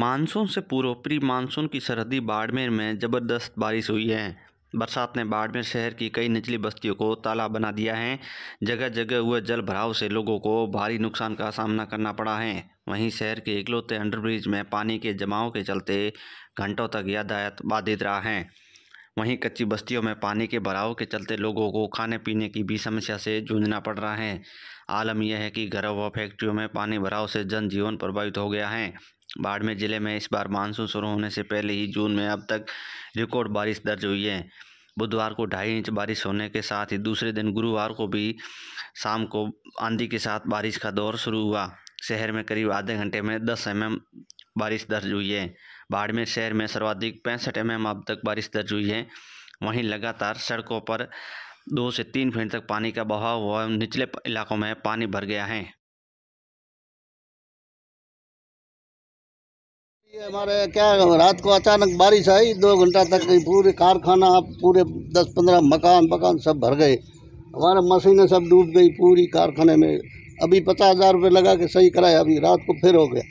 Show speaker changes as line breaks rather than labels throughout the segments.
monsoon से पूर्व pre monsoon की सरहदी बाड़मेर में ज़बरदस्त बारिश हुई है बरसात ने बाड़मेर शहर की कई निचली बस्तियों को ताला बना दिया है जगह जगह हुए जल भराव से लोगों को भारी नुकसान का सामना करना पड़ा है वहीं शहर के इकलौते अंडरब्रिज में पानी के जमाव के चलते घंटों तक यातायात बाधित रहा है वहीं कच्ची बस्तियों में पानी के भराव के चलते लोगों को खाने पीने की भी समस्या से जूझना पड़ रहा है आलम यह है कि घरों व फैक्ट्रियों में पानी भराव से जनजीवन प्रभावित हो गया है बाड़मेर ज़िले में इस बार मानसून शुरू होने से पहले ही जून में अब तक रिकॉर्ड बारिश दर्ज हुई है बुधवार को ढाई इंच बारिश होने के साथ ही दूसरे दिन गुरुवार को भी शाम को आंधी के साथ बारिश का दौर शुरू हुआ शहर में करीब आधे घंटे में दस एम mm बारिश दर्ज हुई है बाड़मेर शहर में सर्वाधिक पैंसठ एम mm अब तक बारिश दर्ज हुई है वहीं लगातार सड़कों पर दो से तीन फीट तक पानी का बहाव हुआ निचले इलाकों में पानी भर गया है
हमारे क्या रात को अचानक बारिश आई दो घंटा तक पूरे कारखाना पूरे दस पंद्रह मकान मकान सब भर गए हमारे मशीनें सब डूब गई पूरी कारखाने में अभी पचास हज़ार रुपये लगा के सही कराया अभी रात को फिर हो गया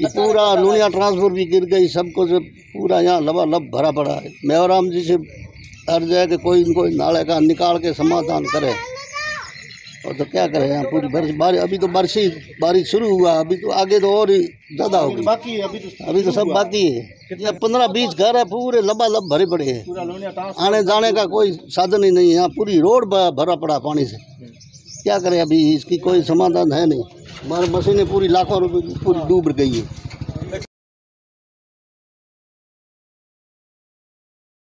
ये पूरा लुनिया ट्रांसफर भी गिर गई सबको से पूरा यहाँ लबा लब भरा पड़ा है मेवराम जी से हर कि कोई इनको नाले का निकाल के समाधान करे और तो क्या करें यहाँ पूरी बारिश बारिश अभी तो बारिश ही बारिश शुरू हुआ अभी तो आगे तो और ही ज़्यादा गई बाकी अभी तो अभी तो सब तो बाकी है पंद्रह बीस घर है पूरे लबा लब भरे पड़े हैं आने जाने का कोई साधन ही नहीं है यहाँ पूरी रोड भरा पड़ा पानी से क्या करें अभी इसकी कोई समाधान है नहीं हमारे मशीनें पूरी लाखों रुपये पूरी डूब गई है